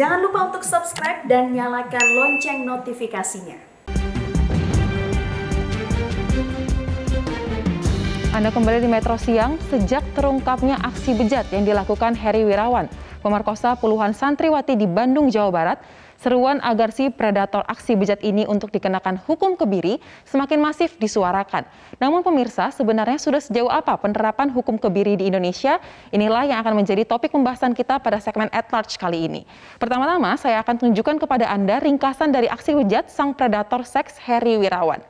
Jangan lupa untuk subscribe dan nyalakan lonceng notifikasinya. Anda kembali di Metro Siang, sejak terungkapnya aksi bejat yang dilakukan Heri Wirawan, pemerkosa puluhan santriwati di Bandung, Jawa Barat, seruan agar si predator aksi bejat ini untuk dikenakan hukum kebiri semakin masif disuarakan. Namun pemirsa, sebenarnya sudah sejauh apa penerapan hukum kebiri di Indonesia? Inilah yang akan menjadi topik pembahasan kita pada segmen At Large kali ini. Pertama-tama, saya akan tunjukkan kepada Anda ringkasan dari aksi bejat sang predator seks Heri Wirawan.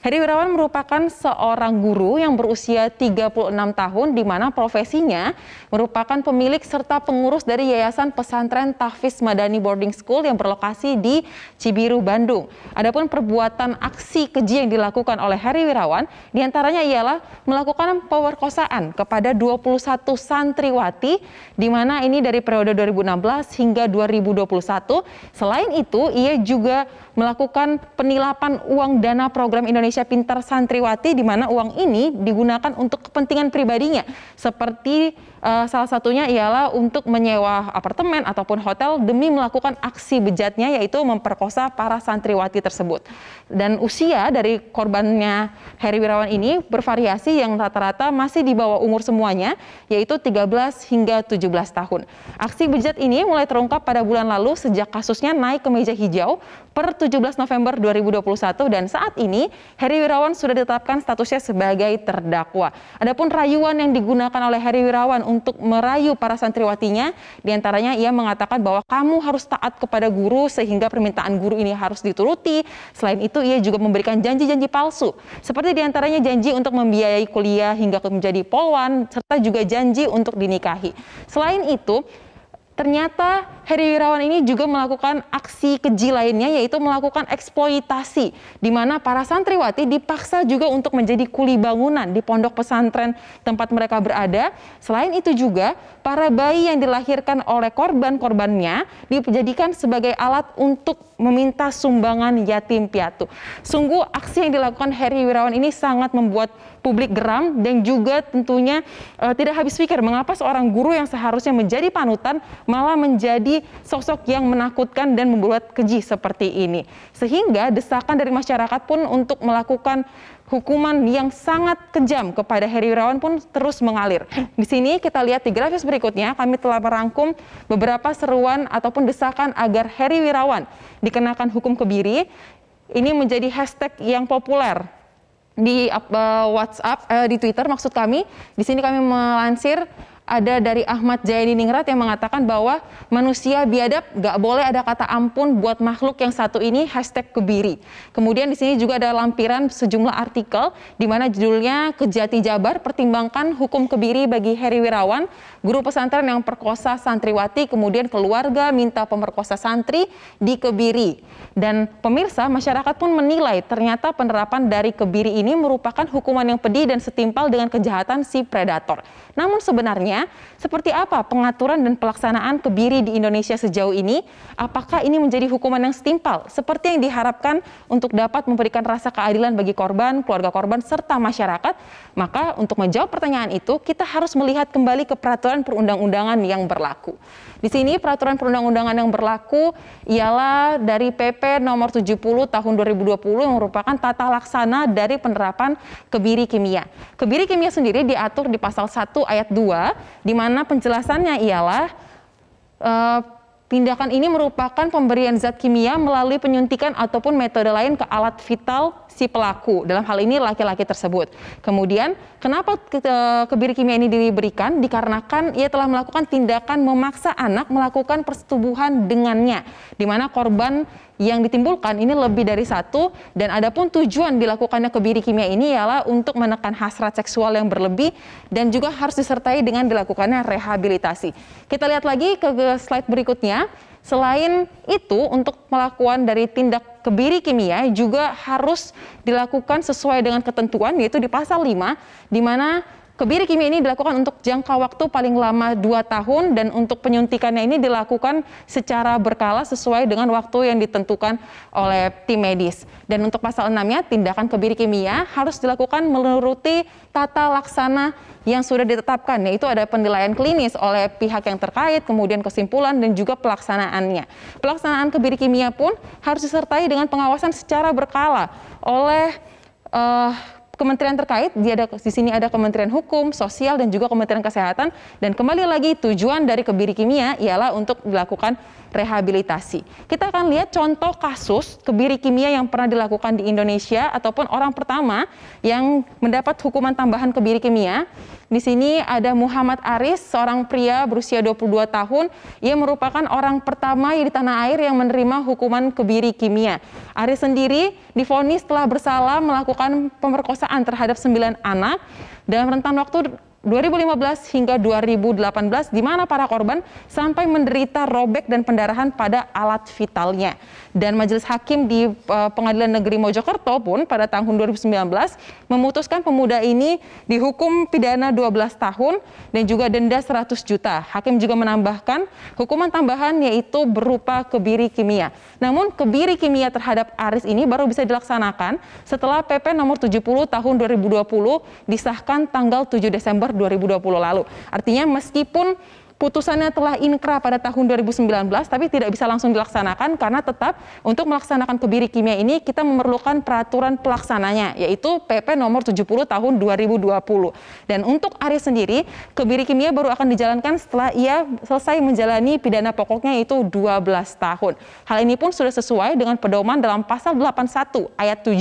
Heri Wirawan merupakan seorang guru yang berusia 36 tahun di mana profesinya merupakan pemilik serta pengurus dari Yayasan Pesantren Tahfiz Madani Boarding School yang berlokasi di Cibiru, Bandung. Adapun perbuatan aksi keji yang dilakukan oleh Heri Wirawan diantaranya ialah melakukan pemerkosaan kepada 21 santriwati di mana ini dari periode 2016 hingga 2021. Selain itu, ia juga melakukan penilapan uang dana program Indonesia Indonesia Pintar Santriwati di mana uang ini digunakan untuk kepentingan pribadinya seperti uh, salah satunya ialah untuk menyewa apartemen ataupun hotel demi melakukan aksi bejatnya yaitu memperkosa para santriwati tersebut. Dan usia dari korbannya Heri Wirawan ini bervariasi yang rata-rata masih di bawah umur semuanya yaitu 13 hingga 17 tahun. Aksi bejat ini mulai terungkap pada bulan lalu sejak kasusnya naik ke meja hijau per 17 November 2021 dan saat ini Heri Wirawan sudah ditetapkan statusnya sebagai terdakwa. Adapun rayuan yang digunakan oleh Heri Wirawan untuk merayu para santriwatinya, diantaranya ia mengatakan bahwa kamu harus taat kepada guru sehingga permintaan guru ini harus dituruti. Selain itu, ia juga memberikan janji-janji palsu, seperti diantaranya janji untuk membiayai kuliah hingga menjadi polwan, serta juga janji untuk dinikahi. Selain itu, Ternyata Heri Wirawan ini juga melakukan aksi keji lainnya yaitu melakukan eksploitasi di mana para santriwati dipaksa juga untuk menjadi kuli bangunan di pondok pesantren tempat mereka berada. Selain itu juga para bayi yang dilahirkan oleh korban-korbannya dijadikan sebagai alat untuk meminta sumbangan yatim piatu. Sungguh aksi yang dilakukan Heri Wirawan ini sangat membuat publik geram dan juga tentunya uh, tidak habis pikir mengapa seorang guru yang seharusnya menjadi panutan malah menjadi sosok yang menakutkan dan membuat keji seperti ini. Sehingga desakan dari masyarakat pun untuk melakukan hukuman yang sangat kejam kepada Heri Wirawan pun terus mengalir. Di sini kita lihat di grafis berikutnya kami telah merangkum beberapa seruan ataupun desakan agar Heri Wirawan dikenakan hukum kebiri. Ini menjadi hashtag yang populer di eh, WhatsApp eh, di Twitter maksud kami. Di sini kami melansir ada dari Ahmad Jayadi Ningrat yang mengatakan bahwa manusia biadab gak boleh ada kata ampun buat makhluk yang satu ini hashtag kebiri. Kemudian di sini juga ada lampiran sejumlah artikel di mana judulnya Kejati Jabar pertimbangkan hukum kebiri bagi Heri Wirawan, guru pesantren yang perkosa santriwati kemudian keluarga minta pemerkosa santri di kebiri. Dan pemirsa masyarakat pun menilai ternyata penerapan dari kebiri ini merupakan hukuman yang pedih dan setimpal dengan kejahatan si predator. Namun sebenarnya seperti apa pengaturan dan pelaksanaan kebiri di Indonesia sejauh ini? Apakah ini menjadi hukuman yang setimpal seperti yang diharapkan untuk dapat memberikan rasa keadilan bagi korban, keluarga korban, serta masyarakat? Maka untuk menjawab pertanyaan itu, kita harus melihat kembali ke peraturan perundang-undangan yang berlaku. Di sini peraturan perundang-undangan yang berlaku ialah dari PP nomor 70 tahun 2020 yang merupakan tata laksana dari penerapan kebiri kimia. Kebiri kimia sendiri diatur di pasal 1 ayat 2 di mana penjelasannya ialah e, tindakan ini merupakan pemberian zat kimia melalui penyuntikan ataupun metode lain ke alat vital si pelaku dalam hal ini laki-laki tersebut. Kemudian kenapa kebiri kimia ini diberikan? Dikarenakan ia telah melakukan tindakan memaksa anak melakukan persetubuhan dengannya, di mana korban yang ditimbulkan ini lebih dari satu dan adapun tujuan dilakukannya kebiri kimia ini ialah untuk menekan hasrat seksual yang berlebih dan juga harus disertai dengan dilakukannya rehabilitasi. Kita lihat lagi ke slide berikutnya. Selain itu, untuk melakukan dari tindak kebiri kimia juga harus dilakukan sesuai dengan ketentuan yaitu di pasal 5 di mana Kebiri kimia ini dilakukan untuk jangka waktu paling lama 2 tahun dan untuk penyuntikannya ini dilakukan secara berkala sesuai dengan waktu yang ditentukan oleh tim medis. Dan untuk pasal 6-nya, tindakan kebiri kimia ya, harus dilakukan menuruti tata laksana yang sudah ditetapkan, yaitu ada penilaian klinis oleh pihak yang terkait, kemudian kesimpulan dan juga pelaksanaannya. Pelaksanaan kebiri kimia pun harus disertai dengan pengawasan secara berkala oleh uh, kementerian terkait, di, ada, di sini ada Kementerian Hukum, Sosial, dan juga Kementerian Kesehatan. Dan kembali lagi tujuan dari kebiri kimia ialah untuk dilakukan rehabilitasi. Kita akan lihat contoh kasus kebiri kimia yang pernah dilakukan di Indonesia ataupun orang pertama yang mendapat hukuman tambahan kebiri kimia. Di sini ada Muhammad Aris, seorang pria berusia 22 tahun. Ia merupakan orang pertama di tanah air yang menerima hukuman kebiri kimia. Aris sendiri difonis telah bersalah melakukan pemerkosaan terhadap sembilan anak dalam rentan waktu 2015 hingga 2018 di mana para korban sampai menderita robek dan pendarahan pada alat vitalnya. Dan majelis hakim di uh, Pengadilan Negeri Mojokerto pun pada tahun 2019 memutuskan pemuda ini dihukum pidana 12 tahun dan juga denda 100 juta. Hakim juga menambahkan hukuman tambahan yaitu berupa kebiri kimia. Namun kebiri kimia terhadap Aris ini baru bisa dilaksanakan setelah PP nomor 70 tahun 2020 disahkan tanggal 7 Desember 2020 lalu. Artinya meskipun putusannya telah inkrah pada tahun 2019 tapi tidak bisa langsung dilaksanakan karena tetap untuk melaksanakan kebiri kimia ini kita memerlukan peraturan pelaksananya yaitu PP nomor 70 tahun 2020. Dan untuk Aris sendiri, kebiri kimia baru akan dijalankan setelah ia selesai menjalani pidana pokoknya yaitu 12 tahun. Hal ini pun sudah sesuai dengan pedoman dalam pasal 81 ayat 7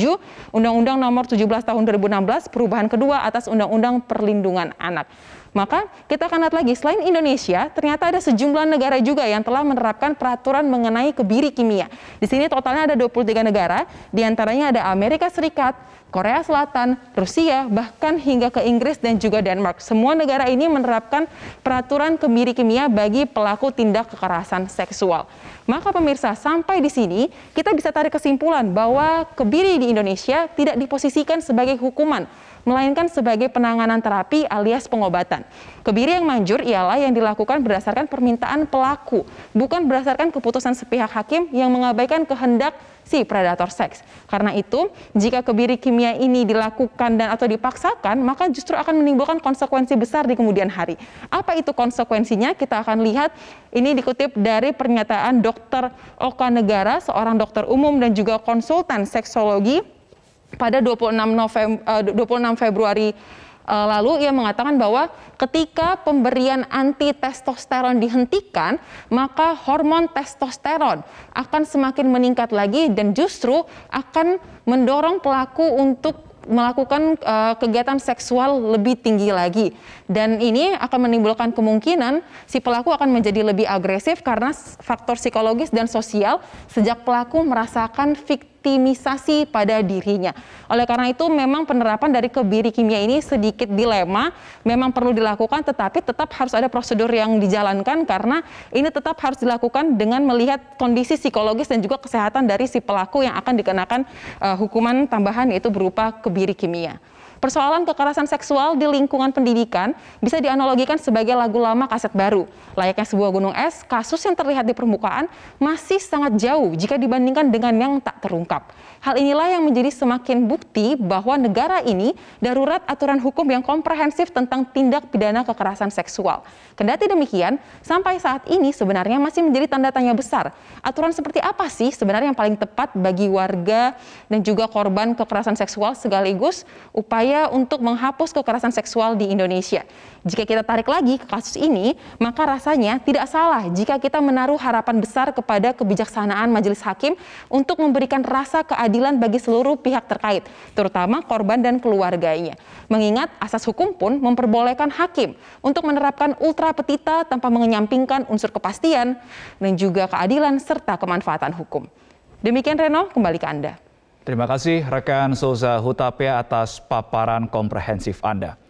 Undang-Undang nomor 17 tahun 2016 perubahan kedua atas Undang-Undang Perlindungan Anak. Maka kita akan lihat lagi, selain Indonesia, ternyata ada sejumlah negara juga yang telah menerapkan peraturan mengenai kebiri kimia. Di sini totalnya ada 23 negara, diantaranya ada Amerika Serikat, Korea Selatan, Rusia, bahkan hingga ke Inggris dan juga Denmark. Semua negara ini menerapkan peraturan kebiri kimia bagi pelaku tindak kekerasan seksual. Maka pemirsa, sampai di sini kita bisa tarik kesimpulan bahwa kebiri di Indonesia tidak diposisikan sebagai hukuman melainkan sebagai penanganan terapi alias pengobatan. Kebiri yang manjur ialah yang dilakukan berdasarkan permintaan pelaku, bukan berdasarkan keputusan sepihak hakim yang mengabaikan kehendak si predator seks. Karena itu, jika kebiri kimia ini dilakukan dan atau dipaksakan, maka justru akan menimbulkan konsekuensi besar di kemudian hari. Apa itu konsekuensinya? Kita akan lihat ini dikutip dari pernyataan Dr. Oka Negara, seorang dokter umum dan juga konsultan seksologi pada 26 November 26 Februari eh, lalu ia mengatakan bahwa ketika pemberian anti testosteron dihentikan, maka hormon testosteron akan semakin meningkat lagi dan justru akan mendorong pelaku untuk melakukan uh, kegiatan seksual lebih tinggi lagi dan ini akan menimbulkan kemungkinan si pelaku akan menjadi lebih agresif karena faktor psikologis dan sosial sejak pelaku merasakan fiktif optimisasi pada dirinya. Oleh karena itu memang penerapan dari kebiri kimia ini sedikit dilema, memang perlu dilakukan tetapi tetap harus ada prosedur yang dijalankan karena ini tetap harus dilakukan dengan melihat kondisi psikologis dan juga kesehatan dari si pelaku yang akan dikenakan uh, hukuman tambahan yaitu berupa kebiri kimia. Persoalan kekerasan seksual di lingkungan pendidikan bisa dianalogikan sebagai lagu lama kaset baru. Layaknya sebuah gunung es, kasus yang terlihat di permukaan masih sangat jauh jika dibandingkan dengan yang tak terungkap. Hal inilah yang menjadi semakin bukti bahwa negara ini darurat aturan hukum yang komprehensif tentang tindak pidana kekerasan seksual. Kendati demikian, sampai saat ini sebenarnya masih menjadi tanda tanya besar. Aturan seperti apa sih sebenarnya yang paling tepat bagi warga dan juga korban kekerasan seksual sekaligus upaya upaya untuk menghapus kekerasan seksual di Indonesia. Jika kita tarik lagi ke kasus ini, maka rasanya tidak salah jika kita menaruh harapan besar kepada kebijaksanaan majelis hakim untuk memberikan rasa keadilan bagi seluruh pihak terkait, terutama korban dan keluarganya. Mengingat asas hukum pun memperbolehkan hakim untuk menerapkan ultra petita tanpa mengenyampingkan unsur kepastian dan juga keadilan serta kemanfaatan hukum. Demikian Reno, kembali ke Anda. Terima kasih rekan Soza Hutapea atas paparan komprehensif Anda.